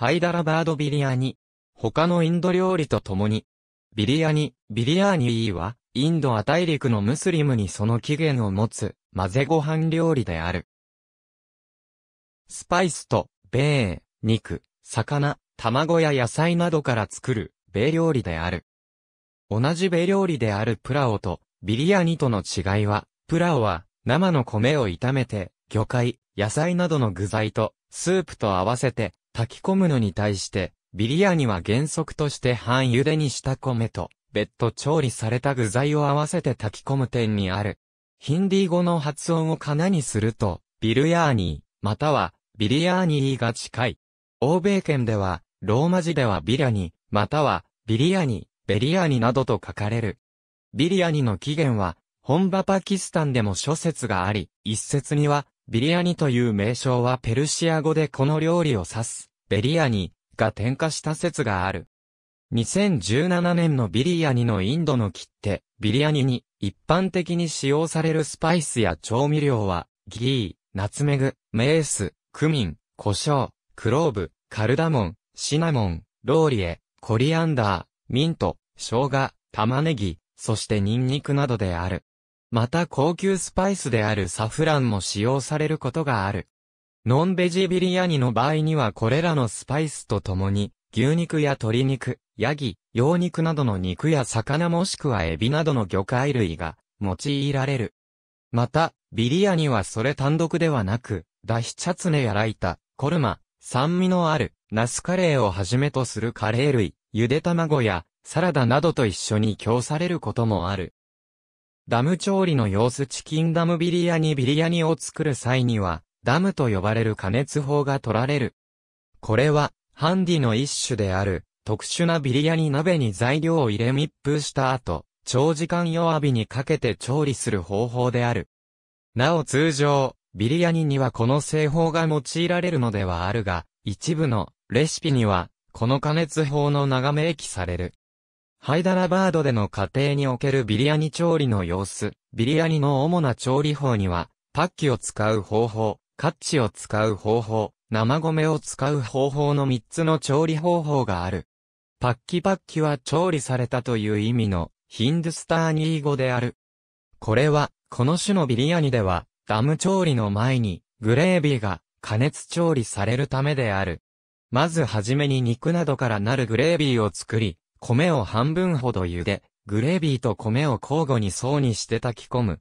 ハイダラバードビリヤニ。他のインド料理と共に。ビリヤニ、ビリヤーニーは、インドア大陸のムスリムにその起源を持つ、混ぜご飯料理である。スパイスと、米、肉、魚、卵や野菜などから作る、米料理である。同じ米料理であるプラオと、ビリヤニとの違いは、プラオは、生の米を炒めて、魚介、野菜などの具材と、スープと合わせて、炊き込むのに対して、ビリヤニは原則として半茹でにした米と、別途調理された具材を合わせて炊き込む点にある。ヒンディー語の発音をカナにすると、ビルヤーニー、または、ビリヤーニーが近い。欧米圏では、ローマ字ではビラニ、または、ビリヤニ、ベリヤニなどと書かれる。ビリヤニの起源は、本場パキスタンでも諸説があり、一説には、ビリヤニという名称はペルシア語でこの料理を指す。ベリアニが添加した説がある。2017年のビリヤニのインドの切手、ビリヤニに一般的に使用されるスパイスや調味料は、ギー、ナツメグ、メース、クミン、胡椒、クローブ、カルダモン、シナモン、ローリエ、コリアンダー、ミント、生姜、玉ねぎ、そしてニンニクなどである。また高級スパイスであるサフランも使用されることがある。ノンベジビリヤニの場合にはこれらのスパイスと共に、牛肉や鶏肉、ヤギ、羊肉などの肉や魚もしくはエビなどの魚介類が用いられる。また、ビリヤニはそれ単独ではなく、ダヒチャツネやライタ、コルマ、酸味のある、ナスカレーをはじめとするカレー類、ゆで卵や、サラダなどと一緒に供されることもある。ダム調理の様子チキンダムビリヤニビリヤニを作る際には、ダムと呼ばれる加熱法が取られる。これは、ハンディの一種である、特殊なビリヤニ鍋に材料を入れ密封した後、長時間弱火にかけて調理する方法である。なお通常、ビリヤニにはこの製法が用いられるのではあるが、一部のレシピには、この加熱法の眺め記される。ハイダラバードでの家庭におけるビリヤニ調理の様子、ビリヤニの主な調理法には、パッキを使う方法、カッチを使う方法、生米を使う方法の3つの調理方法がある。パッキパッキは調理されたという意味のヒンドゥスターニー語である。これは、この種のビリヤニでは、ダム調理の前に、グレービーが加熱調理されるためである。まずはじめに肉などからなるグレービーを作り、米を半分ほど茹で、グレービーと米を交互に層にして炊き込む。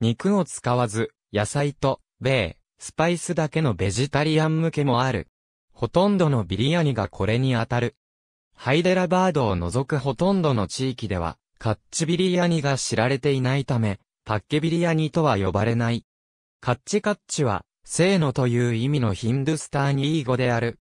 肉を使わず、野菜と、米、スパイスだけのベジタリアン向けもある。ほとんどのビリヤニがこれに当たる。ハイデラバードを除くほとんどの地域では、カッチビリヤニが知られていないため、パッケビリヤニとは呼ばれない。カッチカッチは、せーのという意味のヒンドゥスターニー語である。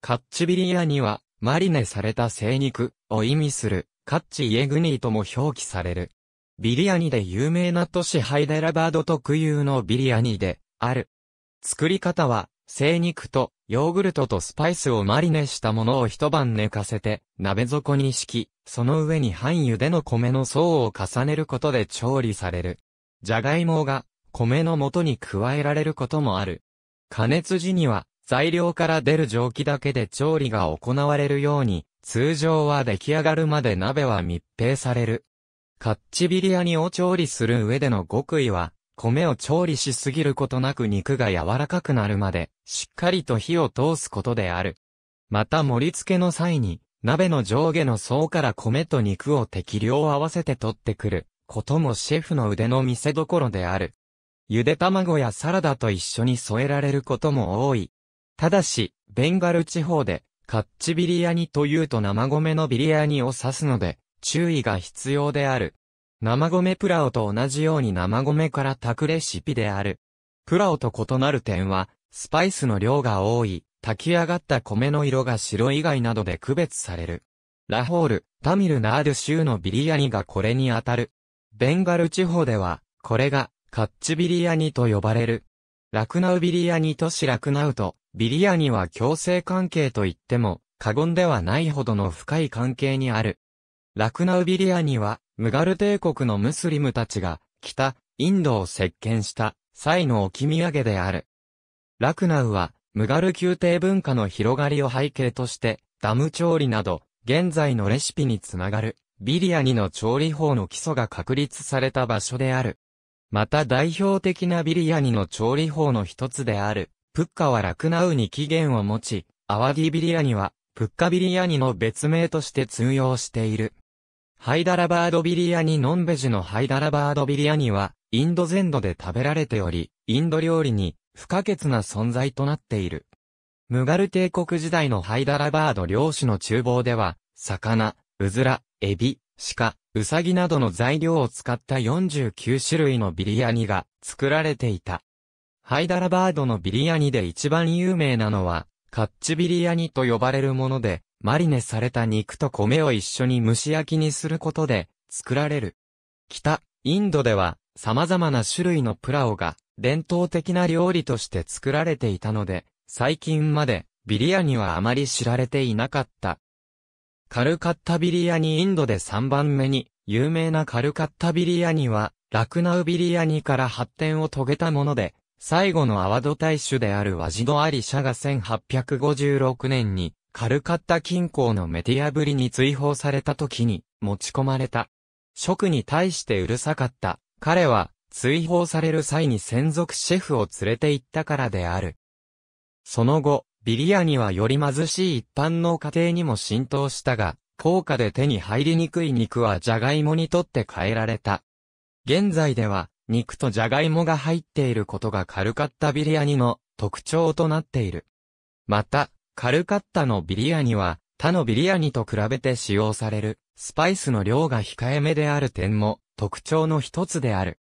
カッチビリヤニは、マリネされた生肉を意味する、カッチイエグニーとも表記される。ビリヤニで有名な都市ハイデラバード特有のビリヤニで、ある。作り方は、生肉とヨーグルトとスパイスをマリネしたものを一晩寝かせて、鍋底に敷き、その上に半茹での米の層を重ねることで調理される。じゃがいもが米の元に加えられることもある。加熱時には材料から出る蒸気だけで調理が行われるように、通常は出来上がるまで鍋は密閉される。カッチビリアニを調理する上での極意は、米を調理しすぎることなく肉が柔らかくなるまで、しっかりと火を通すことである。また盛り付けの際に、鍋の上下の層から米と肉を適量合わせて取ってくる、こともシェフの腕の見せ所である。ゆで卵やサラダと一緒に添えられることも多い。ただし、ベンガル地方で、カッチビリヤニというと生米のビリヤニを指すので、注意が必要である。生米プラオと同じように生米から炊くレシピである。プラオと異なる点は、スパイスの量が多い、炊き上がった米の色が白以外などで区別される。ラホール、タミルナール州のビリヤニがこれに当たる。ベンガル地方では、これが、カッチビリヤニと呼ばれる。ラクナウビリヤニとシラクナウと、ビリヤニは共生関係といっても、過言ではないほどの深い関係にある。ラクナウビリアには、ムガル帝国のムスリムたちが、北、インドを席巻した際の置き土産である。ラクナウは、ムガル宮廷文化の広がりを背景として、ダム調理など、現在のレシピにつながる、ビリアニの調理法の基礎が確立された場所である。また代表的なビリヤニの調理法の一つである、プッカはラクナウに起源を持ち、アワディビリヤニは、プッカビリヤニの別名として通用している。ハイダラバードビリヤニノンベジのハイダラバードビリヤニは、インド全土で食べられており、インド料理に不可欠な存在となっている。ムガル帝国時代のハイダラバード漁師の厨房では、魚、うずら、エビ、鹿、ウサギなどの材料を使った49種類のビリヤニが作られていた。ハイダラバードのビリヤニで一番有名なのは、カッチビリヤニと呼ばれるもので、マリネされた肉と米を一緒に蒸し焼きにすることで作られる。北、インドでは様々な種類のプラオが伝統的な料理として作られていたので、最近までビリヤニはあまり知られていなかった。カルカッタビリヤニインドで3番目に有名なカルカッタビリヤニはラクナウビリヤニから発展を遂げたもので、最後のアワド大主であるワジド・アリシャが1856年にカルカッタ近郊のメディアぶりに追放された時に持ち込まれた。職に対してうるさかった。彼は追放される際に専属シェフを連れて行ったからである。その後、ビリヤニはより貧しい一般の家庭にも浸透したが、高価で手に入りにくい肉はジャガイモにとって変えられた。現在では、肉とジャガイモが入っていることが軽かったビリヤニの特徴となっている。また、カルカッタのビリヤニは、他のビリヤニと比べて使用される、スパイスの量が控えめである点も、特徴の一つである。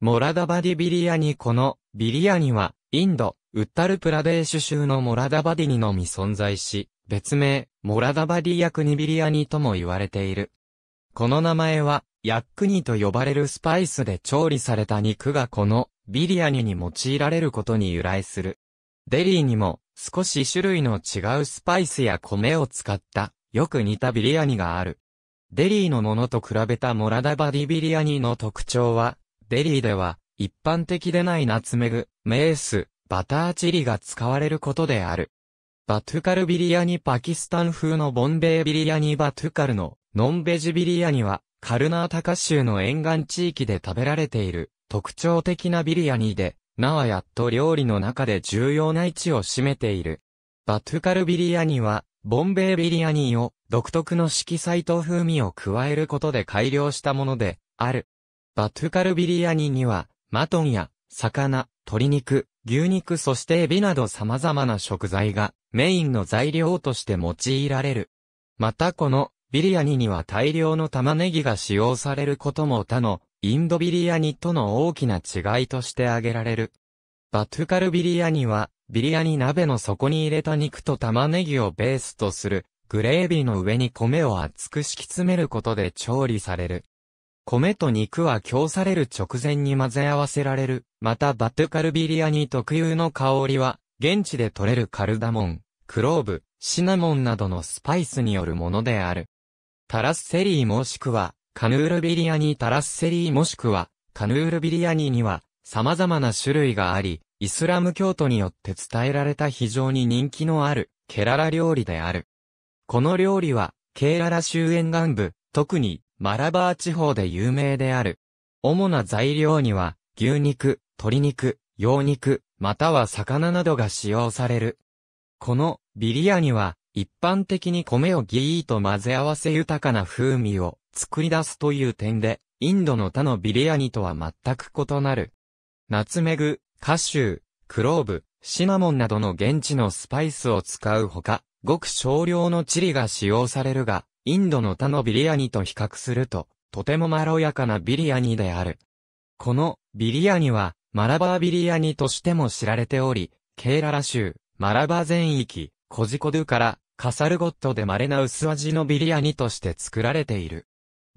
モラダバディビリヤニこの、ビリヤニは、インド、ウッタルプラデーシュ州のモラダバディにのみ存在し、別名、モラダバディヤクニビリヤニとも言われている。この名前は、ヤックニと呼ばれるスパイスで調理された肉がこのビリヤニに用いられることに由来する。デリーにも少し種類の違うスパイスや米を使ったよく似たビリヤニがある。デリーのものと比べたモラダバディビリヤニの特徴は、デリーでは一般的でないナツメグ、メース、バターチリが使われることである。バトゥカルビリヤニパキスタン風のボンベイビリヤニバトゥカルのノンベジビリヤニはカルナータカ州の沿岸地域で食べられている特徴的なビリヤニでなはやっと料理の中で重要な位置を占めている。バトゥカルビリアニは、ボンベイビリアニを独特の色彩と風味を加えることで改良したもので、ある。バトゥカルビリアニには、マトンや、魚、鶏肉、牛肉そしてエビなど様々な食材がメインの材料として用いられる。またこのビリヤニには大量の玉ねぎが使用されることも他のインドビリヤニとの大きな違いとして挙げられる。バトゥカルビリヤニは、ビリヤニ鍋の底に入れた肉と玉ねぎをベースとする、グレービーの上に米を厚く敷き詰めることで調理される。米と肉は供される直前に混ぜ合わせられる。またバトゥカルビリヤニ特有の香りは、現地で採れるカルダモン、クローブ、シナモンなどのスパイスによるものである。タラスセリーもしくは、カヌールビリアニータラッセリーもしくは、カヌールビリアニーには、様々な種類があり、イスラム教徒によって伝えられた非常に人気のある、ケララ料理である。この料理は、ケーララ州沿岸部、特に、マラバー地方で有名である。主な材料には、牛肉、鶏肉、羊肉、または魚などが使用される。この、ビリヤニは、一般的に米をギーと混ぜ合わせ豊かな風味を作り出すという点で、インドの他のビリヤニとは全く異なる。ナツメグ、カシュー、クローブ、シナモンなどの現地のスパイスを使うほか、ごく少量のチリが使用されるが、インドの他のビリヤニと比較すると、とてもまろやかなビリヤニである。このビリヤニは、マラバービリヤニとしても知られており、ケーララ州、マラバ全域、コジコドゥからカサルゴットで稀な薄味のビリヤニとして作られている。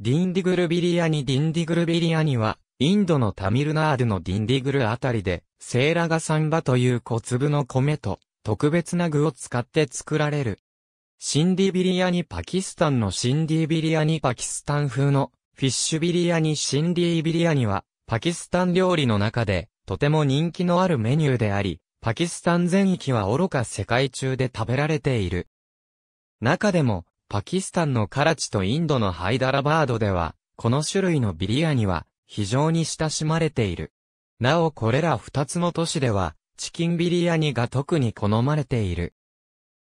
ディンディグルビリヤニディンディグルビリヤニは、インドのタミルナールのディンディグルあたりで、セーラガサンバという小粒の米と、特別な具を使って作られる。シンディビリヤニパキスタンのシンディビリヤニパキスタン風のフィッシュビリヤニシンディビリヤニはパキスタン料理の中でとても人気のあるメニューであり、パキスタン全域は愚か世界中で食べられている。中でも、パキスタンのカラチとインドのハイダラバードでは、この種類のビリヤニは、非常に親しまれている。なおこれら二つの都市では、チキンビリヤニが特に好まれている。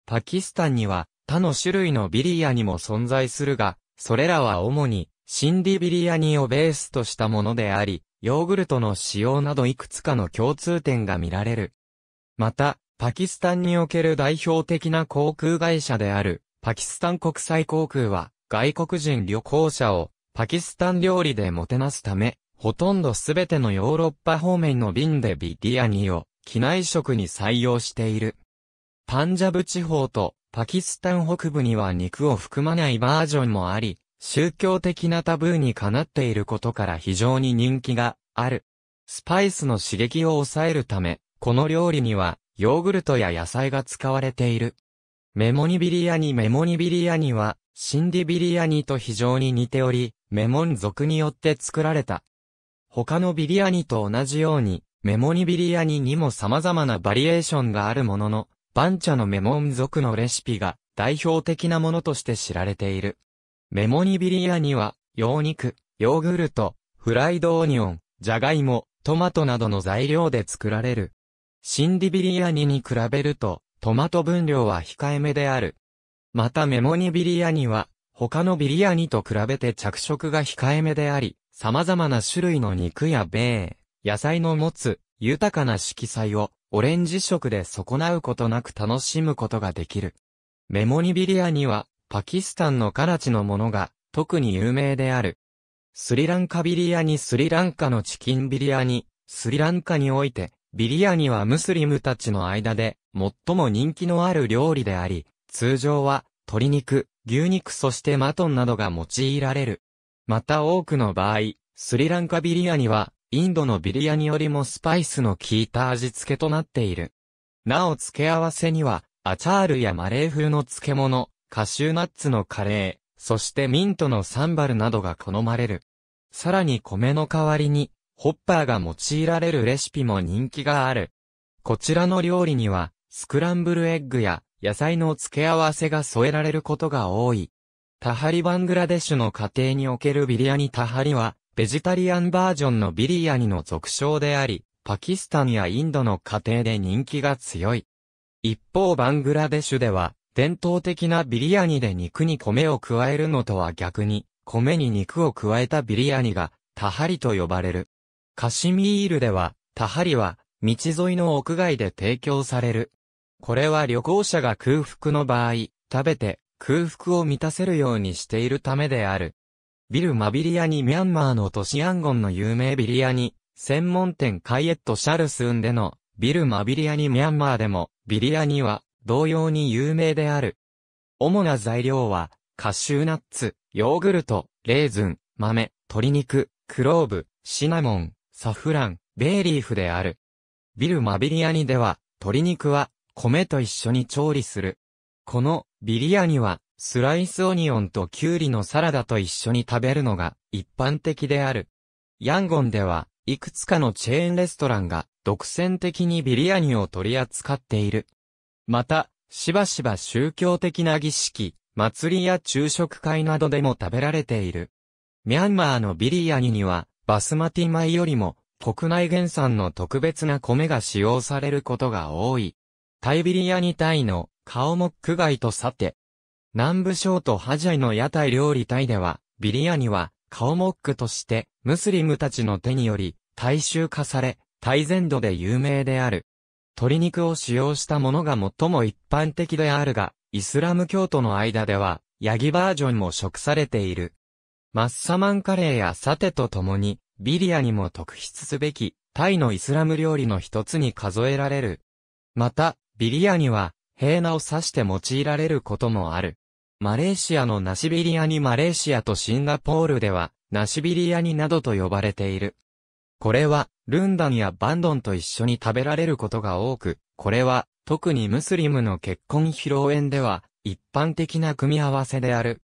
パキスタンには、他の種類のビリヤニも存在するが、それらは主に、シンディビリヤニをベースとしたものであり、ヨーグルトの使用などいくつかの共通点が見られる。また、パキスタンにおける代表的な航空会社である、パキスタン国際航空は、外国人旅行者を、パキスタン料理でもてなすため、ほとんどすべてのヨーロッパ方面の便でビディアニを、機内食に採用している。パンジャブ地方と、パキスタン北部には肉を含まないバージョンもあり、宗教的なタブーにかなっていることから非常に人気がある。スパイスの刺激を抑えるため、この料理にはヨーグルトや野菜が使われている。メモニビリアニメモニビリアニは、シンディビリアニと非常に似ており、メモン族によって作られた。他のビリアニと同じように、メモニビリアニにも様々なバリエーションがあるものの、バンチャのメモン族のレシピが代表的なものとして知られている。メモニビリアニは、羊肉、ヨーグルト、フライドオニオン、ジャガイモ、トマトなどの材料で作られる。シンディビリアニに比べると、トマト分量は控えめである。またメモニビリヤニは、他のビリヤニと比べて着色が控えめであり、様々な種類の肉やベー、野菜の持つ豊かな色彩をオレンジ色で損なうことなく楽しむことができる。メモニビリヤニはパキスタンのカラチのものが特に有名である。スリランカビリヤニスリランカのチキンビリヤニ、スリランカにおいてビリヤニはムスリムたちの間で最も人気のある料理であり、通常は鶏肉、牛肉そしてマトンなどが用いられる。また多くの場合、スリランカビリヤニは、インドのビリヤニよりもスパイスの効いた味付けとなっている。なお付け合わせには、アチャールやマレー風の漬物、カシューナッツのカレー、そしてミントのサンバルなどが好まれる。さらに米の代わりに、ホッパーが用いられるレシピも人気がある。こちらの料理には、スクランブルエッグや野菜の付け合わせが添えられることが多い。タハリバングラデシュの家庭におけるビリヤニタハリは、ベジタリアンバージョンのビリヤニの俗称であり、パキスタンやインドの家庭で人気が強い。一方バングラデシュでは、伝統的なビリヤニで肉に米を加えるのとは逆に、米に肉を加えたビリヤニが、タハリと呼ばれる。カシミールでは、タハリは、道沿いの屋外で提供される、これは旅行者が空腹の場合、食べて空腹を満たせるようにしているためである。ビルマビリアニミャンマーの都市アンゴンの有名ビリアニ、専門店カイエットシャルスンでのビルマビリアニミャンマーでもビリアニは同様に有名である。主な材料はカシューナッツ、ヨーグルト、レーズン、豆、鶏肉、クローブ、シナモン、サフラン、ベーリーフである。ビルマビリアニでは、鶏肉は米と一緒に調理する。このビリヤニはスライスオニオンとキュウリのサラダと一緒に食べるのが一般的である。ヤンゴンでは、いくつかのチェーンレストランが独占的にビリヤニを取り扱っている。また、しばしば宗教的な儀式、祭りや昼食会などでも食べられている。ミャンマーのビリヤニには、バスマティ米よりも、国内原産の特別な米が使用されることが多い。タイビリアニタイの顔ック街とさて。南部省とハジャイの屋台料理タイでは、ビリアニは、カオモックとして、ムスリムたちの手により、大衆化され、大全土で有名である。鶏肉を使用したものが最も一般的であるが、イスラム教徒の間では、ヤギバージョンも食されている。マッサマンカレーやサテと共に、ビリアニも特筆すべき、タイのイスラム料理の一つに数えられる。また、ビリヤニは、平名を指して用いられることもある。マレーシアのナシビリヤニマレーシアとシンガポールでは、ナシビリヤニなどと呼ばれている。これは、ルンダンやバンドンと一緒に食べられることが多く、これは、特にムスリムの結婚披露宴では、一般的な組み合わせである。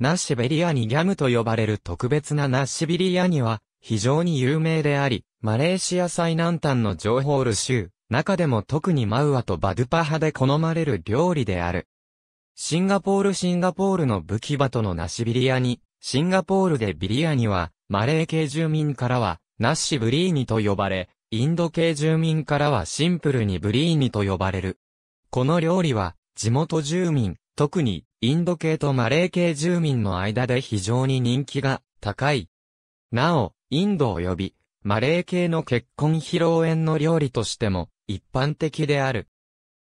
ナッシベリアニギャムと呼ばれる特別なナッシビリアニは、非常に有名であり、マレーシア最南端の情報ル州、中でも特にマウアとバドゥパ派で好まれる料理である。シンガポールシンガポールの武器場とのナシビリアニ、シンガポールでビリアニは、マレー系住民からは、ナッシブリーニと呼ばれ、インド系住民からはシンプルにブリーニと呼ばれる。この料理は、地元住民、特に、インド系とマレー系住民の間で非常に人気が高い。なお、インド及び、マレー系の結婚披露宴の料理としても、一般的である。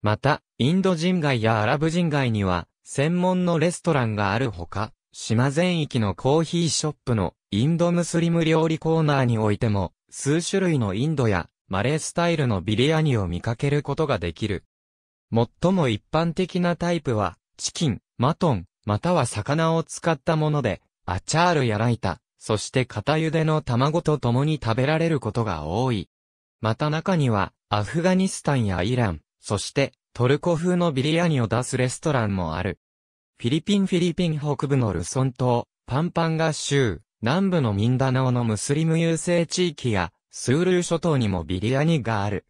また、インド人街やアラブ人街には、専門のレストランがあるほか、島全域のコーヒーショップのインドムスリム料理コーナーにおいても、数種類のインドやマレースタイルのビリヤニを見かけることができる。最も一般的なタイプは、チキン、マトン、または魚を使ったもので、アチャールやライタ、そして片茹での卵と共に食べられることが多い。また中には、アフガニスタンやイラン、そしてトルコ風のビリヤニを出すレストランもある。フィリピンフィリピン北部のルソン島、パンパンガ州、南部のミンダナオのムスリム優勢地域や、スールー諸島にもビリヤニがある。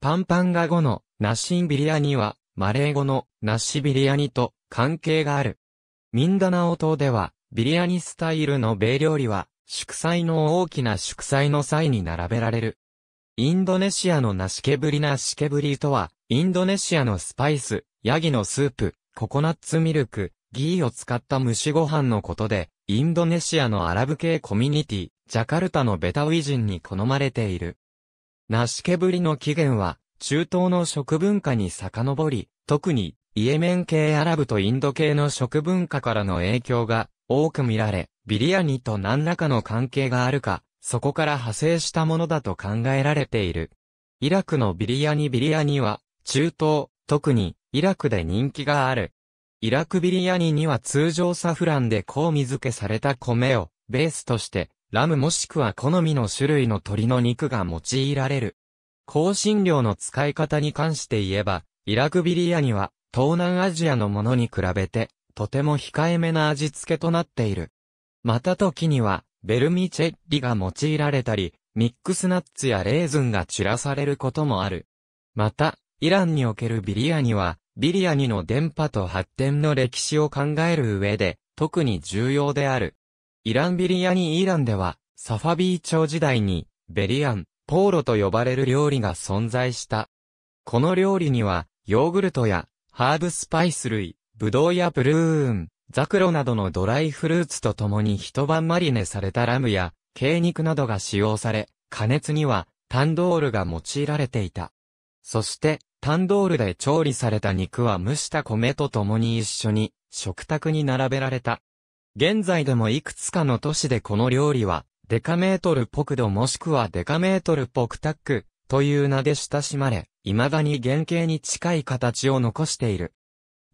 パンパンガ語のナシンビリヤニは、マレー語のナシビリヤニと関係がある。ミンダナオ島では、ビリヤニスタイルの米料理は、祝祭の大きな祝祭の際に並べられる。インドネシアのナシケブリナシケブリとは、インドネシアのスパイス、ヤギのスープ、ココナッツミルク、ギーを使った蒸しご飯のことで、インドネシアのアラブ系コミュニティ、ジャカルタのベタウィ人に好まれている。ナシケブリの起源は、中東の食文化に遡り、特に、イエメン系アラブとインド系の食文化からの影響が多く見られ、ビリヤニと何らかの関係があるか、そこから派生したものだと考えられている。イラクのビリヤニビリヤニは、中東、特に、イラクで人気がある。イラクビリヤニには通常サフランで香味付けされた米を、ベースとして、ラムもしくは好みの種類の鶏の肉が用いられる。香辛料の使い方に関して言えば、イラクビリヤニは、東南アジアのものに比べて、とても控えめな味付けとなっている。また時には、ベルミチェッリが用いられたり、ミックスナッツやレーズンが散らされることもある。また、イランにおけるビリヤニは、ビリヤニの伝波と発展の歴史を考える上で、特に重要である。イランビリヤニイランでは、サファビー朝時代に、ベリアン、ポーロと呼ばれる料理が存在した。この料理には、ヨーグルトや、ハーブスパイス類、ブドウやプルーン、ザクロなどのドライフルーツと共に一晩マリネされたラムや、鶏肉などが使用され、加熱には、タンドールが用いられていた。そして、タンドールで調理された肉は蒸した米と共に一緒に、食卓に並べられた。現在でもいくつかの都市でこの料理は、デカメートルポクドもしくはデカメートルポクタックという名で親しまれ、未だに原型に近い形を残している。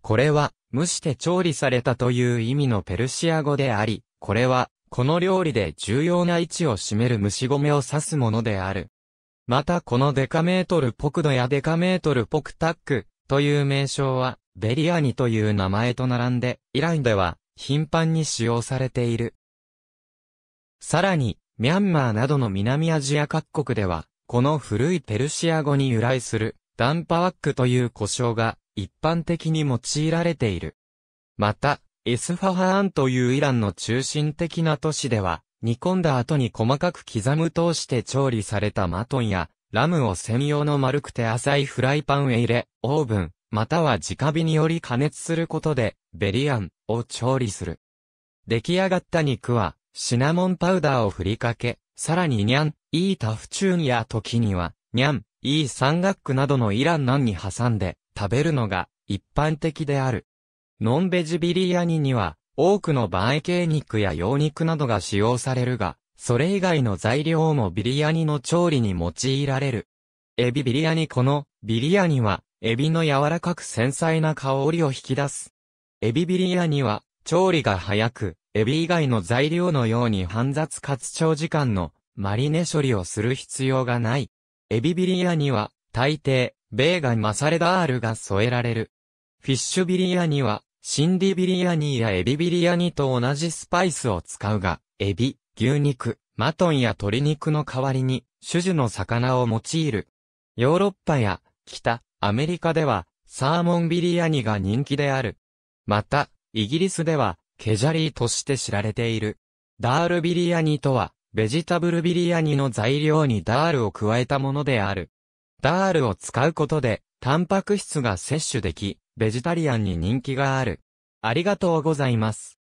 これは蒸して調理されたという意味のペルシア語であり、これは、この料理で重要な位置を占める蒸し米を指すものである。またこのデカメートルポクドやデカメートルポクタックという名称は、ベリアニという名前と並んで、イランでは頻繁に使用されている。さらに、ミャンマーなどの南アジア各国では、この古いペルシア語に由来する、ダンパワックという呼称が一般的に用いられている。また、エスファハーンというイランの中心的な都市では、煮込んだ後に細かく刻む通して調理されたマトンや、ラムを専用の丸くて浅いフライパンへ入れ、オーブン、または直火により加熱することで、ベリアンを調理する。出来上がった肉は、シナモンパウダーを振りかけ、さらにニャン、イータフチューンや時には、ニャン、イーサンガックなどのイランナンに挟んで、食べるのが一般的である。ノンベジビリヤニには、多くの場合系肉や羊肉などが使用されるが、それ以外の材料もビリヤニの調理に用いられる。エビビリヤニこの、ビリヤニは、エビの柔らかく繊細な香りを引き出す。エビビリヤニは、調理が早く、エビ以外の材料のように煩雑かつ長時間のマリネ処理をする必要がない。エビビリヤニは、大抵、米がマサレダールが添えられる。フィッシュビリヤニは、シンディビリヤニやエビビリヤニと同じスパイスを使うが、エビ、牛肉、マトンや鶏肉の代わりに、種々の魚を用いる。ヨーロッパや、北、アメリカでは、サーモンビリヤニが人気である。また、イギリスでは、ケジャリーとして知られている。ダールビリヤニとは、ベジタブルビリヤニの材料にダールを加えたものである。ダールを使うことで、タンパク質が摂取でき、ベジタリアンに人気がある。ありがとうございます。